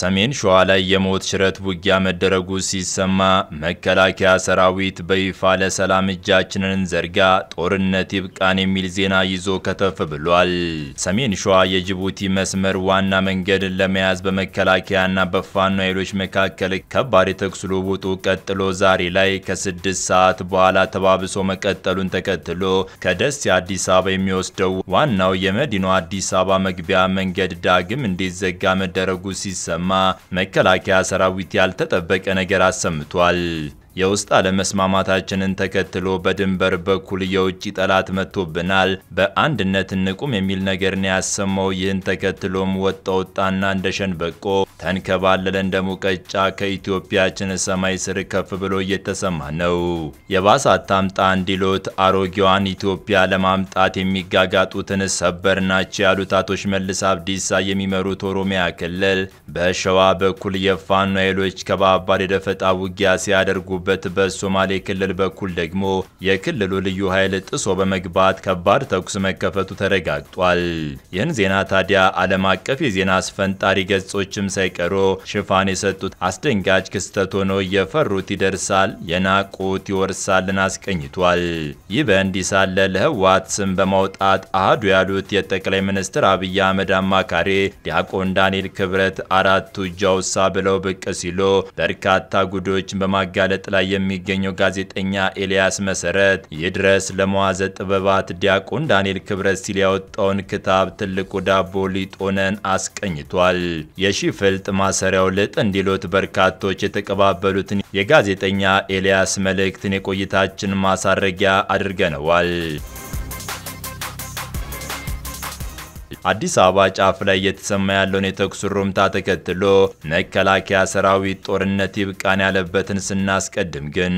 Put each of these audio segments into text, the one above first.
ሰሜን ሸዋ ላይ የሞት ሽረት ውጊያ መደረጉ ሲሰማ መከላከያ ሰራዊት በይፋ ለሰላም እጃችንን እንዘርጋ፣ ጦርነት ይብቃን የሚል ዜና ይዞ ከተፍ ብሏል። ሰሜን ሸዋ የጅቡቲ መስመር ዋና መንገድን ለመያዝ በመከላከያና በፋኖ ኃይሎች መካከል ከባድ የተኩስ ልውውጡ ቀጥሎ ዛሬ ላይ ከስድስት ሰዓት በኋላ ተባብሶ መቀጠሉን ተከትሎ ከደሴ አዲስ አበባ የሚወስደው ዋናው የመዲናው አዲስ አበባ መግቢያ መንገድ ዳግም እንዲዘጋ መደረጉ ሲሰማ ሲሰማ መከላከያ ሰራዊት ያልተጠበቀ ነገር አሰምቷል። የውስጥ አለመስማማታችንን ተከትሎ በድንበር በኩል የውጭ ጠላት መጥቶብናል፣ በአንድነት እንቁም የሚል ነገር ያሰማው። ይህን ተከትሎም ወጣ ወጣና እንደ ሸንበቆ ተንከባለለ እንደ ሙቀጫ ከኢትዮጵያችን ሰማይ ስር ከፍ ብሎ እየተሰማ ነው። የባሰ አታምጣ እንዲሎት አሮጌዋን ኢትዮጵያ ለማምጣት የሚጋጋጡትን ሰበር ናቸው ያሉት አቶ ሽመልስ አብዲሳ የሚመሩት ኦሮሚያ ክልል በሸዋ በኩል የፋኖ ኃይሎች ከባባድ የደፈጣ ውጊያ ሲያደርጉበት፣ በሶማሌ ክልል በኩል ደግሞ የክልሉ ልዩ ኃይል ጥሶ በመግባት ከባድ ተኩስ መከፈቱ ተረጋግጧል። ይህን ዜና ታዲያ ዓለም አቀፍ የዜና አስፈንጣሪ ገጾችም ሳይ ሳይቀሩ ሽፋን የሰጡት አስደንጋጭ ክስተት ሆኖ የፈሩት ይደርሳል፣ የናቁት ይወርሳልን አስቀኝቷል። ይህ በእንዲህ ሳለ ለህወሓት ስም በማውጣት አህዱ ያሉት የጠቅላይ ሚኒስትር አብይ አህመድ አማካሪ ዲያቆን ዳንኤል ክብረት አራቱ እጃውሳ ብለው ብቅ ሲሉ በርካታ ጉዶችን በማጋለጥ ላይ የሚገኘው ጋዜጠኛ ኤልያስ መሰረት ይድረስ ለመዋዘ ጥበባት ዲያቆን ዳንኤል ክብረት ሲል ያወጣውን ክታብ ትልቁ ዳቦ ሊጦነን አስቀኝቷል። የሺፍል ይበልጥ ማሰሪያው ልጥ እንዲሉት በርካቶች የተቀባበሉትን የጋዜጠኛ ኤልያስ መልእክትን የቆይታችን ማሳረጊያ አድርገነዋል። አዲስ አበባ ጫፍ ላይ እየተሰማ ያለውን የተኩስ ሩምታ ተከትሎ መከላከያ ሰራዊት ጦርነት ይብቃን ያለበትን ስናስቀድም ግን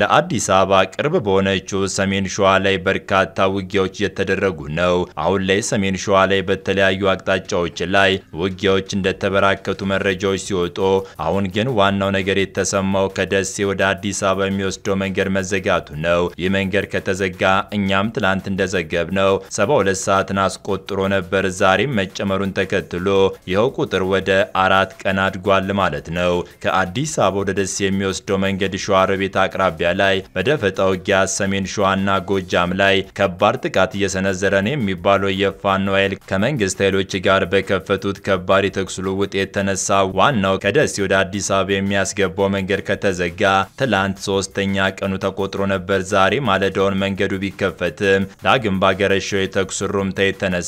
ለአዲስ አበባ ቅርብ በሆነችው ሰሜን ሸዋ ላይ በርካታ ውጊያዎች እየተደረጉ ነው። አሁን ላይ ሰሜን ሸዋ ላይ በተለያዩ አቅጣጫዎች ላይ ውጊያዎች እንደተበራከቱ መረጃዎች ሲወጡ፣ አሁን ግን ዋናው ነገር የተሰማው ከደሴ ወደ አዲስ አበባ የሚወስደው መንገድ መዘጋቱ ነው። ይህ መንገድ ከተዘጋ እኛም ትናንት እንደዘገብ ነው ሰባ ሁለት ሰዓትን አስቆጥሮ ነበር ምንዛሬም መጨመሩን ተከትሎ ይኸው ቁጥር ወደ አራት ቀን አድጓል ማለት ነው። ከአዲስ አበባ ወደ ደሴ የሚወስደው መንገድ ሸዋ ሮቢት አቅራቢያ ላይ በደፈጣ ውጊያ ሰሜን ሸዋና ጎጃም ላይ ከባድ ጥቃት እየሰነዘረ ነው የሚባለው የፋኖ ኃይል ከመንግስት ኃይሎች ጋር በከፈቱት ከባድ የተኩስ ልውውጥ የተነሳ ዋናው ከደሴ ወደ አዲስ አበባ የሚያስገባው መንገድ ከተዘጋ ትላንት ሶስተኛ ቀኑ ተቆጥሮ ነበር። ዛሬ ማለዳውን መንገዱ ቢከፈትም ዳግም ባገረሸው የተኩስ ሩምታ የተነሳ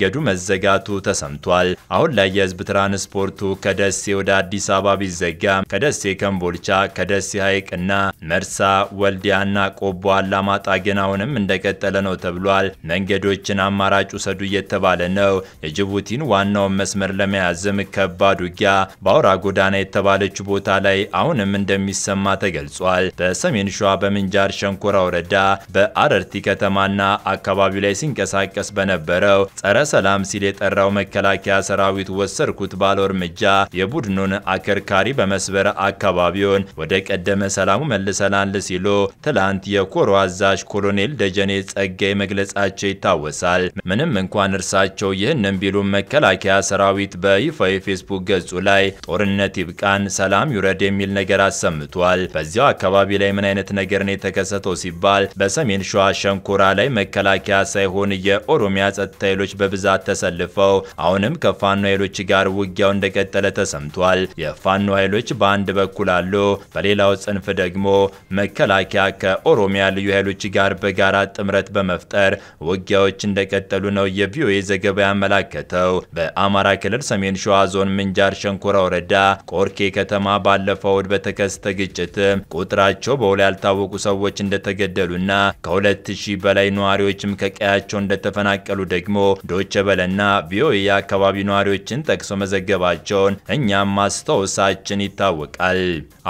መንገዱ መዘጋቱ ተሰምቷል። አሁን ላይ የህዝብ ትራንስፖርቱ ከደሴ ወደ አዲስ አበባ ቢዘጋ። ከደሴ ከምቦልቻ፣ ከደሴ ሐይቅና መርሳ፣ ወልዲያና ቆቦ አላማጣ ግን አሁንም እንደቀጠለ ነው ተብሏል። መንገዶችን አማራጭ ውሰዱ እየተባለ ነው። የጅቡቲን ዋናውን መስመር ለመያዝም ከባድ ውጊያ በአውራ ጎዳና የተባለችው ቦታ ላይ አሁንም እንደሚሰማ ተገልጿል። በሰሜን ሸዋ በምንጃር ሸንኮራ ወረዳ በአረርቲ ከተማና አካባቢው ላይ ሲንቀሳቀስ በነበረው ጸረ ለሰላም ሲል የጠራው መከላከያ ሰራዊት ወሰድኩት ባለው እርምጃ የቡድኑን አከርካሪ በመስበር አካባቢውን ወደ ቀደመ ሰላሙ መልሰናል ሲሉ ትላንት የኮሮ አዛዥ ኮሎኔል ደጀኔ ጸጋይ መግለጻቸው ይታወሳል። ምንም እንኳን እርሳቸው ይህንን ቢሉም መከላከያ ሰራዊት በይፋ የፌስቡክ ገጹ ላይ ጦርነት ይብቃን፣ ሰላም ይውረድ የሚል ነገር አሰምቷል። በዚያው አካባቢ ላይ ምን አይነት ነገር ነው የተከሰተው ሲባል በሰሜን ሸዋ ሸንኮራ ላይ መከላከያ ሳይሆን የኦሮሚያ ጸጥታ ኃይሎች በ በብዛት ተሰልፈው አሁንም ከፋኖ ኃይሎች ጋር ውጊያው እንደቀጠለ ተሰምቷል። የፋኖ ኃይሎች በአንድ በኩል አሉ፣ በሌላው ጽንፍ ደግሞ መከላከያ ከኦሮሚያ ልዩ ኃይሎች ጋር በጋራ ጥምረት በመፍጠር ውጊያዎች እንደቀጠሉ ነው የቪኦኤ ዘገባ ያመላከተው። በአማራ ክልል ሰሜን ሸዋ ዞን ምንጃር ሸንኮራ ወረዳ ቆርኬ ከተማ ባለፈው እሁድ በተከሰተ ግጭት ቁጥራቸው በውል ያልታወቁ ሰዎች እንደተገደሉና ከሁለት ሺህ በላይ ነዋሪዎችም ከቀያቸው እንደተፈናቀሉ ደግሞ ዶይቼ በለና ቪኦኤ የአካባቢው ነዋሪዎችን ጠቅሶ መዘገባቸውን እኛም ማስታወሳችን ይታወቃል።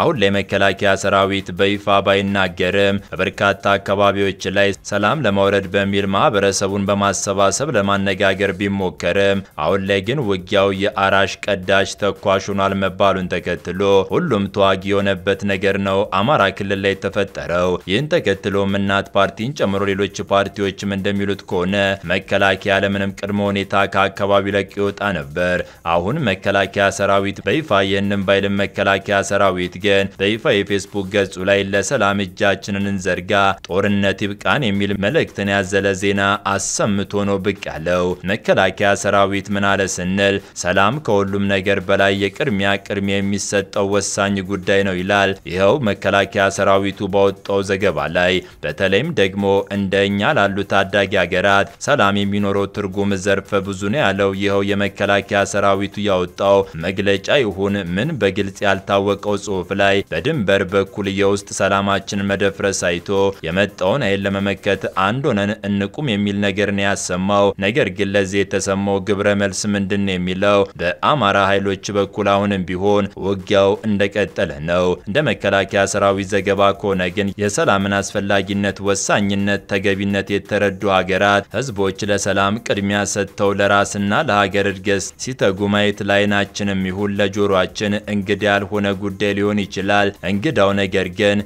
አሁን ላይ መከላከያ ሰራዊት በይፋ ባይናገርም በበርካታ አካባቢዎች ላይ ሰላም ለማውረድ በሚል ማህበረሰቡን በማሰባሰብ ለማነጋገር ቢሞከርም አሁን ላይ ግን ውጊያው የአራሽ ቀዳሽ ተኳሽ ሆኗል መባሉን ተከትሎ ሁሉም ተዋጊ የሆነበት ነገር ነው አማራ ክልል ላይ የተፈጠረው። ይህን ተከትሎም እናት ፓርቲን ጨምሮ ሌሎች ፓርቲዎችም እንደሚሉት ከሆነ መከላከያ ለምንም ቅድመ ሁኔታ ከአካባቢ ለቅ ይወጣ ነበር። አሁን መከላከያ ሰራዊት በይፋ ይህንን ባይልም መከላከያ ሰራዊት ግን በይፋ የፌስቡክ ገጹ ላይ ለሰላም እጃችንን እንዘርጋ፣ ጦርነት ይብቃን የሚል መልእክትን ያዘለ ዜና አሰምቶ ነው ብቅ ያለው። መከላከያ ሰራዊት ምን አለ ስንል ሰላም ከሁሉም ነገር በላይ የቅድሚያ ቅድሚያ የሚሰጠው ወሳኝ ጉዳይ ነው ይላል። ይኸው መከላከያ ሰራዊቱ ባወጣው ዘገባ ላይ በተለይም ደግሞ እንደ እኛ ላሉ ታዳጊ ሀገራት ሰላም የሚኖረው ትርጉም ተቋም ዘርፈ ብዙ ነው ያለው ይኸው የመከላከያ ሰራዊቱ ያወጣው መግለጫ ይሁን ምን በግልጽ ያልታወቀው ጽሁፍ ላይ በድንበር በኩል የውስጥ ሰላማችን መደፍረስ አይቶ የመጣውን ኃይል ለመመከት አንድ ሆነን እንቁም የሚል ነገር ነው ያሰማው። ነገር ግን ለዚህ የተሰማው ግብረ መልስ ምንድን ነው የሚለው በአማራ ኃይሎች በኩል አሁንም ቢሆን ውጊያው እንደቀጠለ ነው። እንደ መከላከያ ሰራዊት ዘገባ ከሆነ ግን የሰላምን አስፈላጊነት፣ ወሳኝነት፣ ተገቢነት የተረዱ ሀገራት ህዝቦች ለሰላም ቅድሚያ ቅድሚያ ሰጥተው ለራስና ለሀገር እድገት ሲተጉ ማየት ለዓይናችንም ይሁን ለጆሮአችን እንግዳ ያልሆነ ጉዳይ ሊሆን ይችላል። እንግዳው ነገር ግን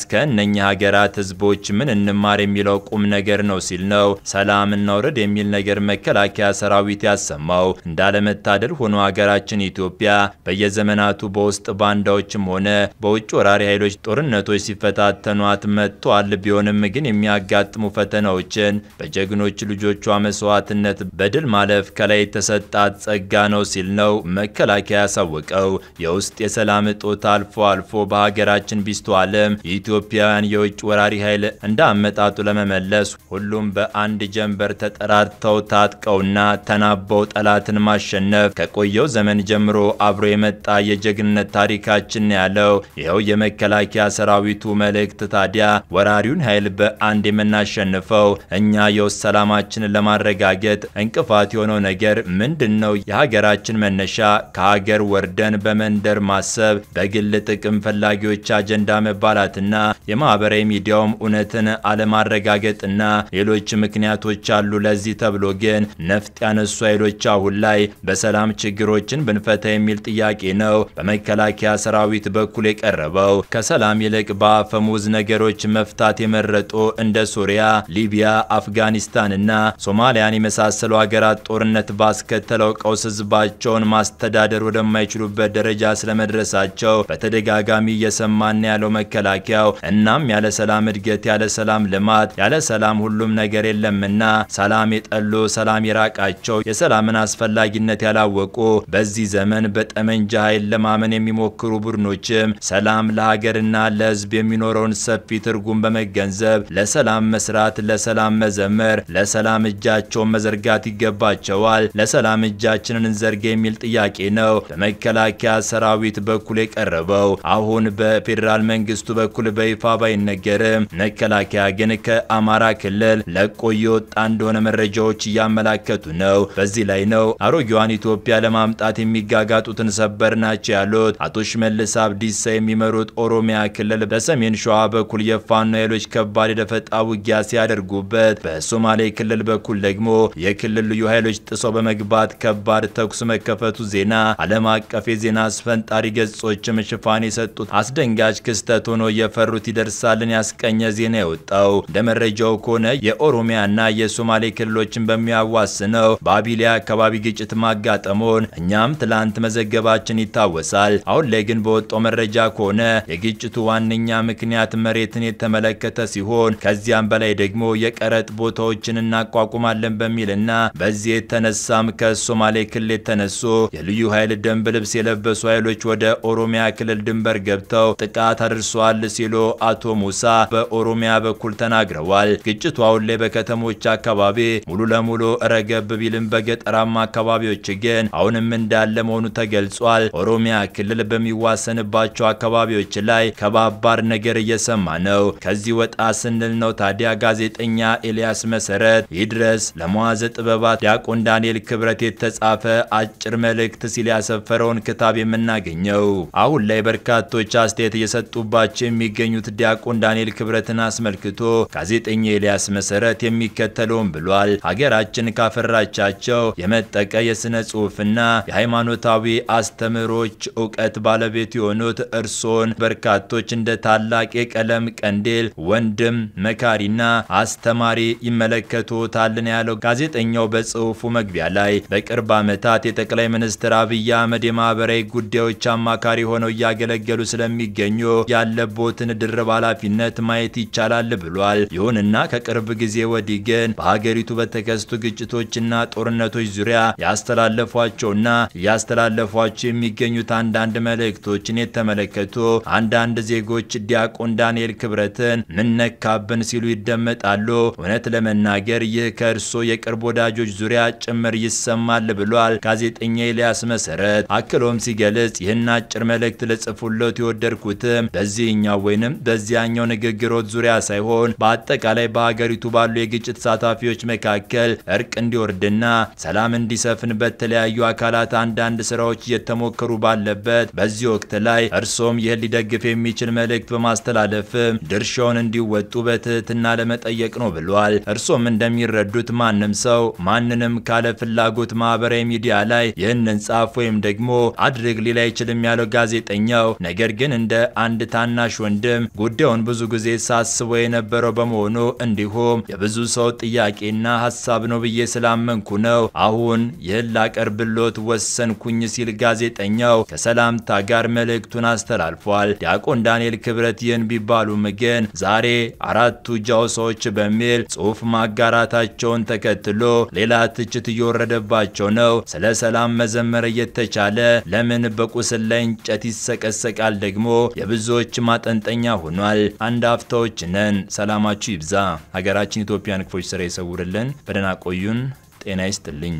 እስከ እነኛ ሀገራት ህዝቦች ምን እንማር የሚለው ቁም ነገር ነው ሲል ነው ሰላም እናውረድ የሚል ነገር መከላከያ ሰራዊት ያሰማው። እንዳለመታደል ሆኖ ሀገራችን ኢትዮጵያ በየዘመናቱ በውስጥ ባንዳዎችም ሆነ በውጭ ወራሪ ኃይሎች ጦርነቶች ሲፈታተኗት መጥቷል። ቢሆንም ግን የሚያጋጥሙ ፈተናዎችን በጀግኖች ልጆቿ መስዋዕትነት አሸናፊነት በድል ማለፍ ከላይ የተሰጣት ጸጋ ነው ሲል ነው መከላከያ ያሳወቀው። የውስጥ የሰላም እጦት አልፎ አልፎ በሀገራችን ቢስተዋልም የኢትዮጵያውያን የውጭ ወራሪ ኃይል እንደ አመጣጡ ለመመለስ ሁሉም በአንድ ጀንበር ተጠራርተው ታጥቀውና ተናበው ጠላትን ማሸነፍ ከቆየው ዘመን ጀምሮ አብሮ የመጣ የጀግንነት ታሪካችን ያለው ይኸው የመከላከያ ሰራዊቱ መልእክት ታዲያ ወራሪውን ኃይል በአንድ የምናሸንፈው እኛ የውስጥ ሰላማችንን ለማረጋገጥ ለማረጋገጥ እንቅፋት የሆነው ነገር ምንድን ነው? የሀገራችን መነሻ ከሀገር ወርደን በመንደር ማሰብ፣ በግል ጥቅም ፈላጊዎች አጀንዳ መባላትና የማህበራዊ ሚዲያውም እውነትን አለማረጋገጥና ሌሎች ምክንያቶች አሉ። ለዚህ ተብሎ ግን ነፍጥ ያነሱ ኃይሎች አሁን ላይ በሰላም ችግሮችን ብንፈታ የሚል ጥያቄ ነው በመከላከያ ሰራዊት በኩል የቀረበው። ከሰላም ይልቅ በአፈሙዝ ነገሮች መፍታት የመረጡ እንደ ሶሪያ፣ ሊቢያ፣ አፍጋኒስታንና ሶማሊያን የመሳሰሉ የመሳሰሉ ሀገራት ጦርነት ባስከተለው ቀውስ ህዝባቸውን ማስተዳደር ወደማይችሉበት ደረጃ ስለመድረሳቸው በተደጋጋሚ እየሰማን ያለው መከላከያው። እናም ያለ ሰላም እድገት፣ ያለ ሰላም ልማት፣ ያለ ሰላም ሁሉም ነገር የለምና ሰላም የጠሉ ሰላም የራቃቸው የሰላምን አስፈላጊነት ያላወቁ በዚህ ዘመን በጠመንጃ ኃይል ለማመን የሚሞክሩ ቡድኖችም ሰላም ለሀገርና ለህዝብ የሚኖረውን ሰፊ ትርጉም በመገንዘብ ለሰላም መስራት፣ ለሰላም መዘመር፣ ለሰላም እጃቸውን መዘርጋ መዘርጋት ይገባቸዋል። ለሰላም እጃችንን እንዘርጋ የሚል ጥያቄ ነው በመከላከያ ሰራዊት በኩል የቀረበው። አሁን በፌዴራል መንግስቱ በኩል በይፋ ባይነገርም መከላከያ ግን ከአማራ ክልል ለቆ እየወጣ እንደሆነ መረጃዎች እያመላከቱ ነው። በዚህ ላይ ነው አሮጌዋን ኢትዮጵያ ለማምጣት የሚጋጋጡትን ሰበር ናቸው ያሉት አቶ ሽመልስ አብዲሳ የሚመሩት ኦሮሚያ ክልል በሰሜን ሸዋ በኩል የፋኖ ኃይሎች ከባድ የደፈጣ ውጊያ ሲያደርጉበት፣ በሶማሌ ክልል በኩል ደግሞ የክልል ልዩ ኃይሎች ጥሰው በመግባት ከባድ ተኩስ መከፈቱ ዜና ዓለም አቀፍ የዜና አስፈንጣሪ ገጾችም ሽፋን የሰጡት አስደንጋጭ ክስተት ሆኖ የፈሩት ይደርሳልን ያስቀኘ ዜና የወጣው እንደ መረጃው ከሆነ የኦሮሚያና የሶማሌ ክልሎችን በሚያዋስነው በአቢሊ አካባቢ ግጭት ማጋጠሙን እኛም ትላንት መዘገባችን ይታወሳል። አሁን ላይ ግን በወጣው መረጃ ከሆነ የግጭቱ ዋነኛ ምክንያት መሬትን የተመለከተ ሲሆን ከዚያም በላይ ደግሞ የቀረጥ ቦታዎችን እናቋቁማለን በሚል ኃይልና በዚህ የተነሳም ከሶማሌ ክልል የተነሱ የልዩ ኃይል ደንብ ልብስ የለበሱ ኃይሎች ወደ ኦሮሚያ ክልል ድንበር ገብተው ጥቃት አድርሰዋል ሲሉ አቶ ሙሳ በኦሮሚያ በኩል ተናግረዋል። ግጭቱ አሁን ላይ በከተሞች አካባቢ ሙሉ ለሙሉ ረገብ ቢልም በገጠራማ አካባቢዎች ግን አሁንም እንዳለ መሆኑ ተገልጿል። ኦሮሚያ ክልል በሚዋሰንባቸው አካባቢዎች ላይ ከባባር ነገር እየሰማ ነው። ከዚህ ወጣ ስንል ነው ታዲያ ጋዜጠኛ ኤልያስ መሰረት ይድረስ ለመዋዝ ጥበባት ዲያቆን ዳንኤል ክብረት የተጻፈ አጭር መልእክት ሲል ያሰፈረውን ክታብ የምናገኘው። አሁን ላይ በርካቶች አስተያየት እየሰጡባቸው የሚገኙት ዲያቆን ዳንኤል ክብረትን አስመልክቶ ጋዜጠኛ ኤልያስ መሰረት የሚከተለውን ብሏል። ሀገራችን ካፈራቻቸው የመጠቀ የሥነ ጽሑፍና የሃይማኖታዊ አስተምህሮች እውቀት ባለቤት የሆኑት እርሶን በርካቶች እንደ ታላቅ የቀለም ቀንዴል ወንድም፣ መካሪና አስተማሪ ይመለከቱታልን ያለው ጋዜ ጋዜጠኛው በጽሑፉ መግቢያ ላይ በቅርብ ዓመታት የጠቅላይ ሚኒስትር አብይ አህመድ የማህበራዊ ጉዳዮች አማካሪ ሆነው እያገለገሉ ስለሚገኙ ያለቦትን ድርብ ኃላፊነት ማየት ይቻላል ብሏል። ይሁንና ከቅርብ ጊዜ ወዲህ ግን በሀገሪቱ በተከስቱ ግጭቶችና ጦርነቶች ዙሪያ ያስተላለፏቸውና እያስተላለፏቸው የሚገኙት አንዳንድ መልእክቶችን የተመለከቱ አንዳንድ ዜጎች ዲያቆን ዳንኤል ክብረትን ምነካብን ሲሉ ይደመጣሉ። እውነት ለመናገር ይህ ከእርሶ የቅርብ የቅርብ ወዳጆች ዙሪያ ጭምር ይሰማል ብሏል ጋዜጠኛ ኤልያስ መሰረት። አክሎም ሲገልጽ ይህን አጭር መልእክት ልጽፉሎት የወደድኩትም በዚህኛው ወይንም በዚያኛው ንግግሮት ዙሪያ ሳይሆን በአጠቃላይ በሀገሪቱ ባሉ የግጭት ተሳታፊዎች መካከል እርቅ እንዲወርድና ሰላም እንዲሰፍን በተለያዩ አካላት አንዳንድ ስራዎች እየተሞከሩ ባለበት በዚህ ወቅት ላይ እርሶም ይህን ሊደግፍ የሚችል መልእክት በማስተላለፍም ድርሻውን እንዲወጡ በትህትና ለመጠየቅ ነው ብሏል። እርሶም እንደሚረዱት ማንም ሰው ሰው ማንንም ካለ ፍላጎት ማህበራዊ ሚዲያ ላይ ይህንን ጻፍ ወይም ደግሞ አድርግ ሊል አይችልም ያለው ጋዜጠኛው፣ ነገር ግን እንደ አንድ ታናሽ ወንድም ጉዳዩን ብዙ ጊዜ ሳስበው የነበረው በመሆኑ እንዲሁም የብዙ ሰው ጥያቄና ሀሳብ ነው ብዬ ስላመንኩ ነው አሁን ይህን ላቀርብሎት ወሰንኩኝ ሲል ጋዜጠኛው ከሰላምታ ጋር መልእክቱን አስተላልፏል። ዲያቆን ዳንኤል ክብረት ይህን ቢባሉም ግን ዛሬ አራቱ ጃው ሰዎች በሚል ጽሑፍ ማጋራታቸውን ተከትሎ ሁሉ ሌላ ትችት እየወረደባቸው ነው። ስለ ሰላም መዘመር እየተቻለ ለምን በቁስል ላይ እንጨት ይሰቀሰቃል? ደግሞ የብዙዎች ማጠንጠኛ ሆኗል። አንድ አፍታዎች ነን። ሰላማችሁ ይብዛ። ሀገራችን ኢትዮጵያን ክፎች ስራ ይሰውርልን። በደህና ቆዩን። ጤና ይስጥልኝ።